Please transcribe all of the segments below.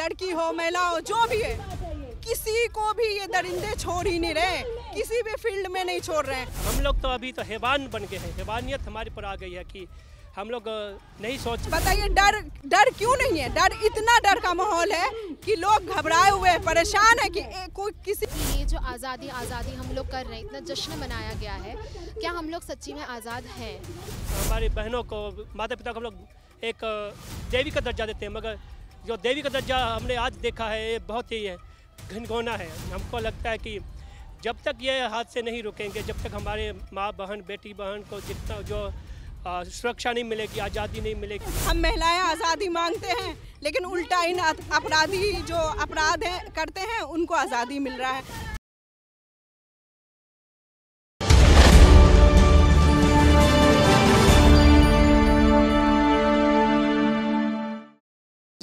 लड़की हो महिला हो जो भी है किसी को भी ये दरिंदे छोड़ ही नहीं रहे किसी भी फील्ड में नहीं छोड़ रहे हम लोग तो अभी तो हैवान बन गए हैं हैवानियत हमारे पर आ गई है कि हम लोग नहीं सोच बताइए डर डर क्यों नहीं है डर इतना डर का माहौल है कि लोग घबराए हुए हैं परेशान है कि ए, कोई किसी ये जो आज़ादी आज़ादी हम लोग कर रहे हैं इतना जश्न मनाया गया है क्या हम लोग सच्ची में आज़ाद हैं हमारी बहनों को माता पिता को हम लोग एक देवी का दर्जा देते हैं मगर जो देवी का दर्जा हमने आज देखा है ये बहुत ही है घनघोना है हमको लगता है कि जब तक ये हादसे नहीं रुकेंगे जब तक हमारे माँ बहन बेटी बहन को जितना जो सुरक्षा नहीं मिलेगी आज़ादी नहीं मिलेगी हम महिलाएं आज़ादी मांगते हैं लेकिन उल्टा इन अपराधी जो अपराध है करते हैं उनको आज़ादी मिल रहा है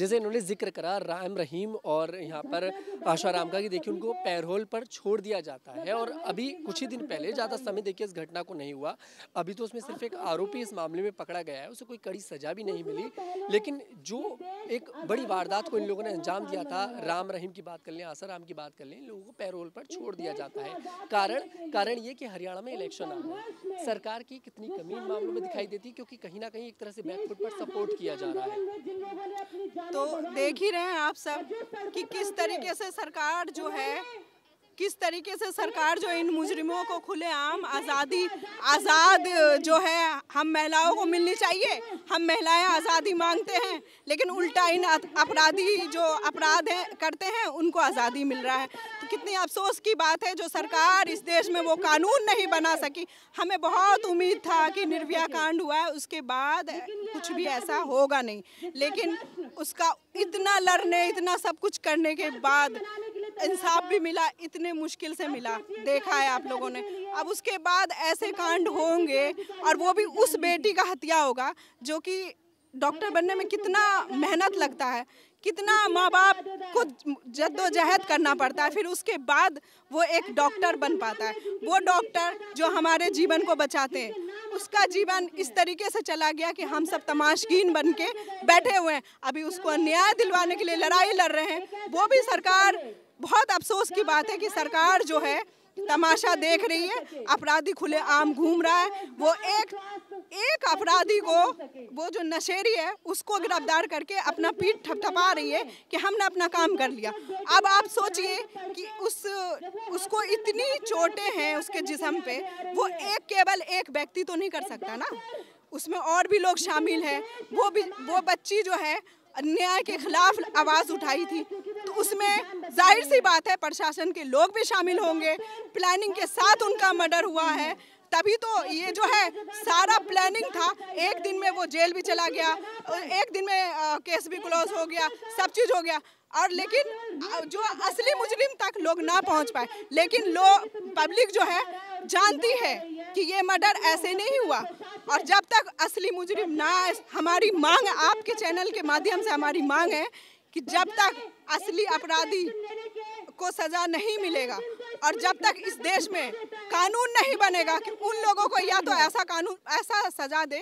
जैसे इन्होंने जिक्र करा राम रहीम और यहाँ पर आशाराम का कि देखिए उनको पैरोल पर छोड़ दिया जाता है और अभी कुछ ही दिन पहले ज़्यादा समय देखिए इस घटना को नहीं हुआ अभी तो उसमें सिर्फ एक आरोपी इस मामले में पकड़ा गया है उसे कोई कड़ी सजा भी नहीं मिली लेकिन जो एक बड़ी वारदात को इन लोगों ने अंजाम दिया था राम रहीम की बात कर लें आशा राम की बात कर लें इन लोगों को पैरोल पर छोड़ दिया जाता है कारण कारण ये कि हरियाणा में इलेक्शन आ सरकार की कितनी कमी इन मामलों में दिखाई देती है क्योंकि कहीं ना कहीं एक तरह से बैकफुट पर सपोर्ट किया जा रहा है तो देख ही रहे हैं आप सब कि किस तरीके से सरकार जो है किस तरीके से सरकार जो इन मुजरिमों को खुले आम आज़ादी आज़ाद जो है हम महिलाओं को मिलनी चाहिए हम महिलाएं आज़ादी मांगते हैं लेकिन उल्टा इन अपराधी जो अपराध है करते हैं उनको आज़ादी मिल रहा है तो कितनी अफसोस की बात है जो सरकार इस देश में वो कानून नहीं बना सकी हमें बहुत उम्मीद था कि निर्भया कांड हुआ है उसके बाद कुछ भी ऐसा होगा नहीं लेकिन उसका इतना लड़ने इतना सब कुछ करने के बाद इंसाफ भी मिला इतने मुश्किल से मिला देखा है आप लोगों ने अब उसके बाद ऐसे कांड होंगे और वो भी उस बेटी का हत्या होगा जो कि डॉक्टर बनने में कितना मेहनत लगता है कितना माँ बाप को जद्दोजहद करना पड़ता है फिर उसके बाद वो एक डॉक्टर बन पाता है वो डॉक्टर जो हमारे जीवन को बचाते हैं उसका जीवन इस तरीके से चला गया कि हम सब तमाशगीन बन के बैठे हुए हैं अभी उसको अन्याय दिलवाने के लिए लड़ाई लड़ रहे हैं वो भी सरकार बहुत अफसोस की बात है कि सरकार जो है तमाशा देख रही है अपराधी खुले आम घूम रहा है वो एक एक अपराधी को वो जो नशेरी है उसको गिरफ्तार करके अपना पीठ थपथपा रही है कि हमने अपना काम कर लिया अब आप सोचिए कि उस उसको इतनी चोटें हैं उसके जिसम पे वो एक केवल एक व्यक्ति तो नहीं कर सकता ना उसमें और भी लोग शामिल हैं वो भी वो बच्ची जो है अन्याय के खिलाफ आवाज़ उठाई थी तो उसमें जाहिर सी बात है प्रशासन के लोग भी शामिल होंगे प्लानिंग के साथ उनका मर्डर हुआ है तभी तो ये जो है सारा प्लानिंग था एक दिन में वो जेल भी चला गया एक दिन में केस भी क्लोज हो गया सब चीज़ हो गया और लेकिन जो असली मुजरिम तक लोग ना पहुंच पाए लेकिन लोग पब्लिक जो है जानती है कि ये मर्डर ऐसे नहीं हुआ और जब तक असली मुजरिम ना हमारी मांग आपके चैनल के माध्यम से हमारी मांग है कि जब तक असली अपराधी को सज़ा नहीं मिलेगा और जब तक इस देश में कानून नहीं बनेगा कि उन लोगों को या तो ऐसा कानून ऐसा सजा दे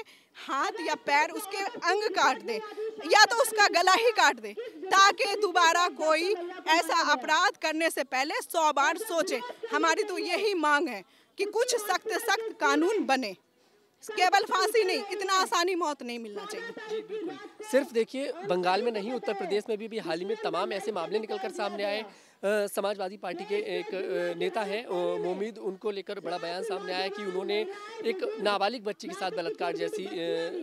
हाथ या पैर उसके अंग काट दे या तो उसका गला ही काट दे ताकि दोबारा कोई ऐसा अपराध करने से पहले सौ बार सोचे हमारी तो यही मांग है कि कुछ सख्त सख्त कानून बने केवल फांसी नहीं इतना आसानी मौत नहीं मिलना चाहिए सिर्फ देखिए बंगाल में नहीं उत्तर प्रदेश में भी, भी हाल ही में तमाम ऐसे मामले निकलकर सामने आए समाजवादी पार्टी के एक नेता हैं मोमीद उनको लेकर बड़ा बयान सामने आया कि उन्होंने एक नाबालिग बच्ची के साथ बलात्कार जैसी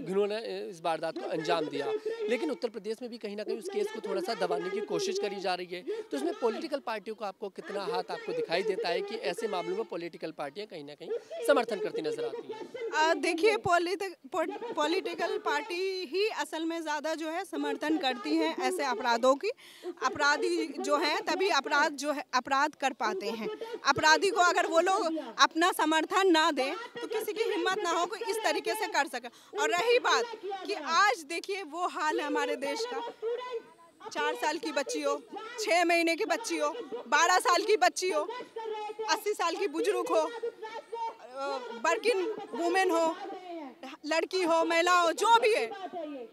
घिनौना इस वारदात को अंजाम दिया लेकिन उत्तर प्रदेश में भी कहीं ना कहीं उस केस को थोड़ा सा दबाने की कोशिश करी जा रही है तो इसमें पॉलिटिकल पार्टियों को आपको कितना हाथ आपको दिखाई देता है कि ऐसे मामलों में पॉलिटिकल पार्टियां कहीं ना कहीं समर्थन करती नजर आती हैं देखिए पॉलिटिकल पार्टी ही असल में ज़्यादा जो है समर्थन करती हैं ऐसे अपराधों की अपराधी जो हैं तभी अपराध जो है अपराध कर पाते हैं अपराधी को अगर वो लोग अपना समर्थन ना दें तो किसी की हिम्मत ना हो कि इस तरीके से कर सके और रही बात कि आज देखिए वो हाल है हमारे देश का चार साल की बच्ची हो छः महीने की बच्ची हो बारह साल की बच्ची हो अस्सी साल की बुजुर्ग हो वर्किंग वुमेन हो लड़की हो महिला हो जो भी है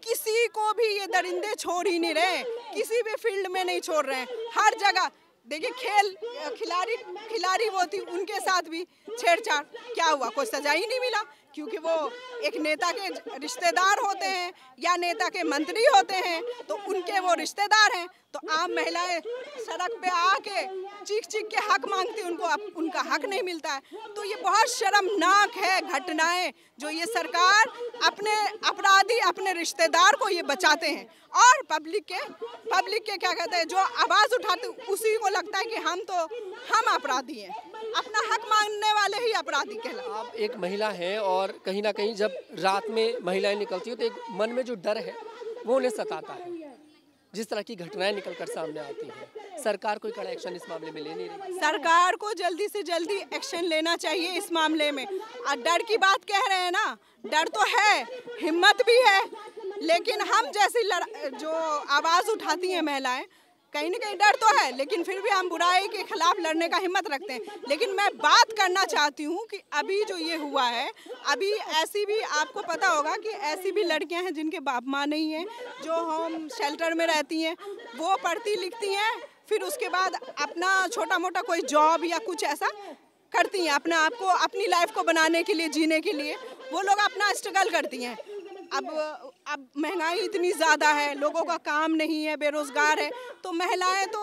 किसी को भी ये दरिंदे छोड़ ही नहीं रहे किसी भी फील्ड में नहीं छोड़ रहे हैं हर जगह देखिए खेल खिलाड़ी खिलाड़ी वो थी उनके साथ भी छेड़छाड़ क्या हुआ कोई सजा ही नहीं मिला क्योंकि वो एक नेता के रिश्तेदार होते हैं या नेता के मंत्री होते हैं तो उनके वो रिश्तेदार हैं तो आम महिलाएं सड़क पे आके चीख चीख के हक मांगती उनको अब उनका हक नहीं मिलता है तो ये बहुत शर्मनाक है घटनाएं जो ये सरकार अपने अपराधी अपने रिश्तेदार को ये बचाते हैं और पब्लिक के पब्लिक के क्या कहते हैं जो आवाज़ उठाते उसी को लगता है कि हम तो हम अपराधी हैं अपना हक मांगने वाले ही अपराधी कहला आप एक महिला हैं और कहीं ना कहीं जब रात में महिलाएं निकलती हो तो एक मन में जो डर है वो उन्हें सताता है जिस तरह की घटनाएं निकल कर सामने आती हैं सरकार कोई कड़ा एक्शन इस मामले में ले नहीं रही सरकार को जल्दी से जल्दी एक्शन लेना चाहिए इस मामले में और डर की बात कह रहे हैं ना डर तो है हिम्मत भी है लेकिन हम जैसी लड़ जो आवाज़ उठाती हैं महिलाएं कहीं ना कहीं डर तो है लेकिन फिर भी हम बुराई के खिलाफ लड़ने का हिम्मत रखते हैं लेकिन मैं बात करना चाहती हूँ कि अभी जो ये हुआ है अभी ऐसी भी आपको पता होगा कि ऐसी भी लड़कियाँ हैं जिनके बाप माँ नहीं हैं जो होम शेल्टर में रहती हैं वो पढ़ती लिखती हैं फिर उसके बाद अपना छोटा मोटा कोई जॉब या कुछ ऐसा करती हैं अपना आप को अपनी लाइफ को बनाने के लिए जीने के लिए वो लोग अपना स्ट्रगल करती हैं अब अब महंगाई इतनी ज़्यादा है लोगों का काम नहीं है बेरोज़गार है तो महिलाएं तो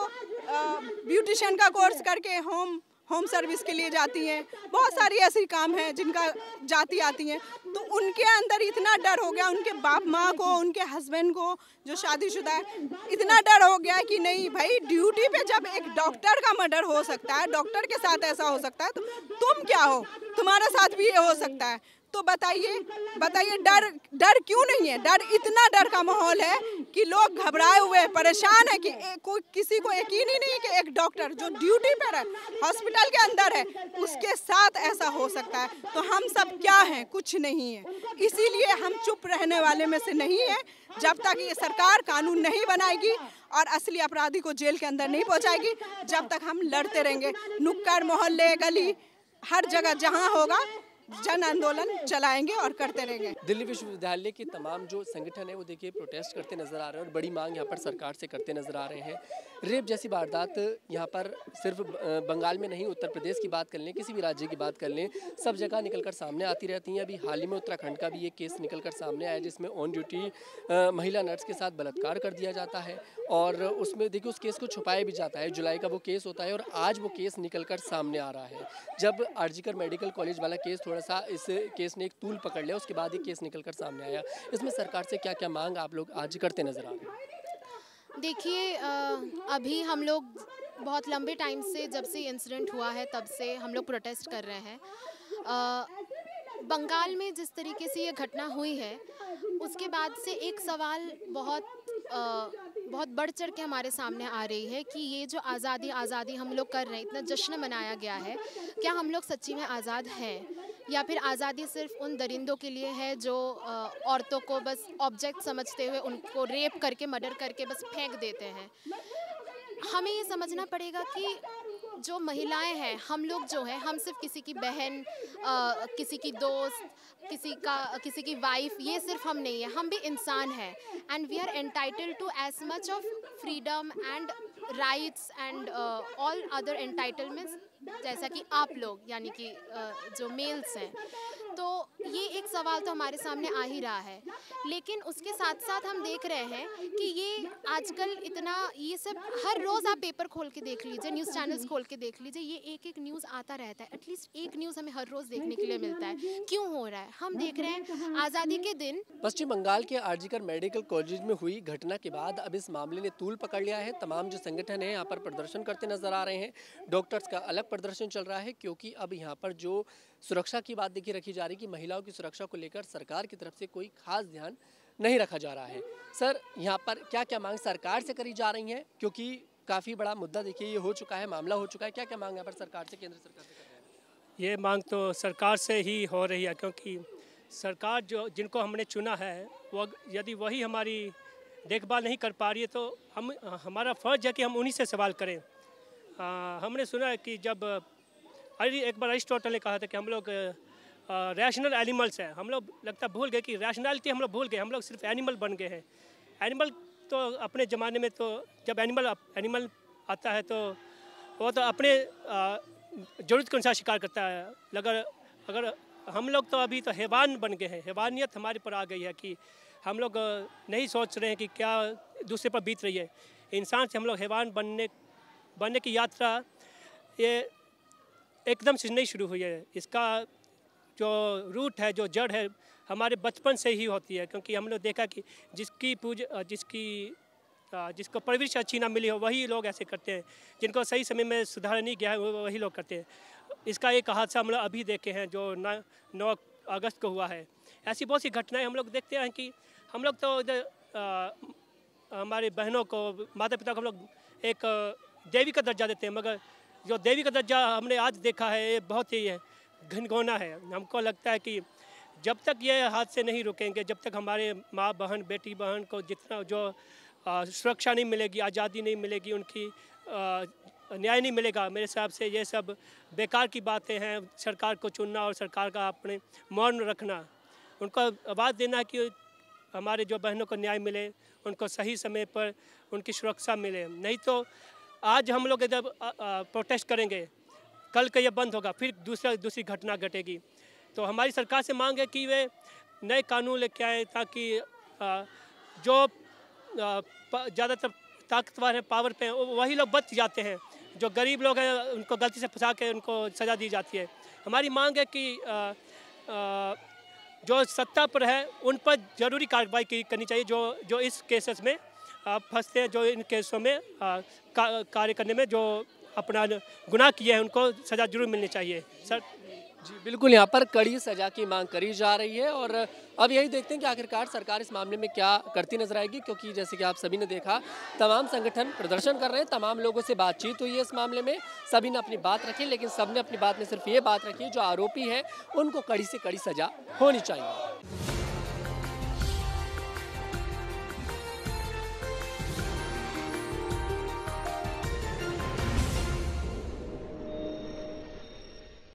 ब्यूटिशन का कोर्स करके होम होम सर्विस के लिए जाती हैं बहुत सारी ऐसी काम हैं जिनका जाती आती हैं तो उनके अंदर इतना डर हो गया उनके बाप माँ को उनके हस्बैंड को जो शादीशुदा है इतना डर हो गया कि नहीं भाई ड्यूटी पे जब एक डॉक्टर का मर्डर हो सकता है डॉक्टर के साथ ऐसा हो सकता है तो तुम क्या हो तुम्हारे साथ भी ये हो सकता है तो बताइए बताइए डर डर क्यों नहीं है डर इतना डर का माहौल है कि लोग घबराए हुए हैं परेशान है कि कोई किसी को यकीन ही नहीं कि एक डॉक्टर जो ड्यूटी पर है हॉस्पिटल के अंदर है उसके साथ ऐसा हो सकता है तो हम सब क्या हैं कुछ नहीं है इसीलिए हम चुप रहने वाले में से नहीं है जब तक ये सरकार कानून नहीं बनाएगी और असली अपराधी को जेल के अंदर नहीं पहुंचाएगी जब तक हम लड़ते रहेंगे नुक्कड़ मोहल्ले गली हर जगह जहां होगा जन आंदोलन चलाएंगे और करते रहेंगे दिल्ली विश्वविद्यालय के तमाम जो संगठन है वो देखिए प्रोटेस्ट करते नजर आ रहे हैं और बड़ी मांग यहाँ पर सरकार से करते नजर आ रहे हैं रेप जैसी वारदात यहाँ पर सिर्फ बंगाल में नहीं उत्तर प्रदेश की बात कर लें किसी भी राज्य की बात कर लें सब जगह निकलकर सामने आती रहती हैं अभी हाल ही में उत्तराखंड का भी एक केस निकलकर सामने आया जिसमें ऑन ड्यूटी महिला नर्स के साथ बलात्कार कर दिया जाता है और उसमें देखिए उस केस को छुपाया भी जाता है जुलाई का वो केस होता है और आज वो केस कर सामने आ रहा है जब आर्जिकर मेडिकल कॉलेज वाला केस थोड़ा सा इस केस ने एक तूल पकड़ लिया उसके बाद ये केस निकल कर सामने आया इसमें सरकार से क्या क्या मांग आप लोग आज करते नजर आ रहे देखिए अभी हम लोग बहुत लंबे टाइम से जब से इंसिडेंट हुआ है तब से हम लोग प्रोटेस्ट कर रहे हैं बंगाल में जिस तरीके से ये घटना हुई है उसके बाद से एक सवाल बहुत आ, बहुत बढ़ चढ़ के हमारे सामने आ रही है कि ये जो आज़ादी आज़ादी हम लोग कर रहे हैं इतना जश्न मनाया गया है क्या हम लोग सच्ची में आज़ाद हैं या फिर आज़ादी सिर्फ उन दरिंदों के लिए है जो औरतों को बस ऑब्जेक्ट समझते हुए उनको रेप करके मर्डर करके बस फेंक देते हैं हमें ये समझना पड़ेगा कि जो महिलाएं हैं हम लोग जो हैं हम सिर्फ किसी की बहन आ, किसी की दोस्त किसी का किसी की वाइफ ये सिर्फ हम नहीं है हम भी इंसान हैं and we are entitled to as much of freedom and rights and all other entitlements जैसा कि आप लोग यानी कि जो मेल्स हैं तो ये एक सवाल तो हमारे सामने आ ही रहा है लेकिन उसके साथ साथ हम देख रहे हैं कि ये आजकल इतना ये सब हर रोज़ आप पेपर खोल के देख लीजिए न्यूज़ चैनल्स खोल के देख लीजिए ये एक एक न्यूज़ आता रहता है एटलीस्ट एक न्यूज़ हमें हर रोज़ देखने के लिए मिलता है क्यों हो रहा है हम देख रहे हैं आज़ादी के दिन पश्चिम बंगाल के आरजीकर मेडिकल कॉलेज में हुई घटना के बाद अब इस मामले ने तूल पकड़ लिया है तमाम जो संगठन है यहाँ पर प्रदर्शन करते नजर आ रहे हैं डॉक्टर्स का अलग प्रदर्शन चल रहा है क्योंकि अब यहाँ पर जो सुरक्षा की बात देखी रखी जा रही कि महिलाओं की सुरक्षा को लेकर सरकार की तरफ से कोई खास ध्यान नहीं रखा जा रहा है सर यहाँ पर क्या क्या मांग सरकार से करी जा रही है क्योंकि काफ़ी बड़ा मुद्दा देखिए ये हो चुका है मामला हो चुका है क्या क्या मांग यहाँ पर सरकार से केंद्र सरकार से ये मांग तो सरकार से ही हो रही है क्योंकि सरकार जो जिनको हमने चुना है वो यदि वही हमारी देखभाल नहीं कर पा रही है तो हम हमारा फर्ज है कि हम उन्हीं से सवाल करें आ, हमने सुना है कि जब एक बार अरिस्टोटल ने कहा था कि हम लोग रैशनल एनिमल्स हैं हम लोग लगता भूल गए कि रैशनैलिटी हम लोग भूल गए हम लोग सिर्फ एनिमल बन गए हैं एनिमल तो अपने ज़माने में तो जब एनिमल एनिमल आता है तो वो तो अपने ज़रूरत के अनुसार शिकार करता है अगर अगर हम लोग तो अभी तो हैवान बन गए हैं हैवानियत हमारे पर आ गई है कि हम लोग नहीं सोच रहे हैं कि क्या दूसरे पर बीत रही है इंसान से हम लोग हैवान बनने बनने की यात्रा ये एकदम से नहीं शुरू हुई है इसका जो रूट है जो जड़ है हमारे बचपन से ही होती है क्योंकि हम लोग देखा कि जिसकी पूजा जिसकी जिसको परवरिश अच्छी ना मिली हो वही लोग ऐसे करते हैं जिनको सही समय में सुधार नहीं गया है वही लोग करते हैं इसका एक हादसा हम लोग अभी देखे हैं जो नौ नौ अगस्त को हुआ है ऐसी बहुत सी घटनाएं हम लोग देखते हैं कि हम लोग तो इधर हमारे बहनों को माता पिता को हम लोग एक देवी का दर्जा देते हैं मगर जो देवी का दर्जा हमने आज देखा है ये बहुत ही घनगौना है हमको लगता है कि जब तक ये हादसे नहीं रुकेंगे जब तक हमारे माँ बहन बेटी बहन को जितना जो सुरक्षा नहीं मिलेगी आज़ादी नहीं मिलेगी उनकी न्याय नहीं मिलेगा मेरे हिसाब से ये सब बेकार की बातें हैं सरकार को चुनना और सरकार का अपने मौन रखना उनको आवाज़ देना कि हमारे जो बहनों को न्याय मिले उनको सही समय पर उनकी सुरक्षा मिले नहीं तो आज हम लोग जब प्रोटेस्ट करेंगे कल का ये बंद होगा फिर दूसरा दूसरी घटना घटेगी तो हमारी सरकार से मांग है कि वे नए कानून लेके आए ताकि जो ज़्यादातर ताकतवर हैं पावर पे वही लोग बच जाते हैं जो गरीब लोग हैं उनको गलती से फंसा के उनको सज़ा दी जाती है हमारी मांग है कि जो सत्ता पर है उन पर ज़रूरी कार्रवाई करनी चाहिए जो जो इस केसेस में फंसते हैं जो इन केसों में कार्य करने में जो अपना गुनाह किए हैं उनको सज़ा जरूर मिलनी चाहिए सर जी बिल्कुल यहाँ पर कड़ी सजा की मांग करी जा रही है और अब यही देखते हैं कि आखिरकार सरकार इस मामले में क्या करती नजर आएगी क्योंकि जैसे कि आप सभी ने देखा तमाम संगठन प्रदर्शन कर रहे हैं तमाम लोगों से बातचीत हुई है इस मामले में सभी ने अपनी बात रखी लेकिन सब ने अपनी बात में सिर्फ ये बात रखी जो आरोपी है उनको कड़ी से कड़ी सजा होनी चाहिए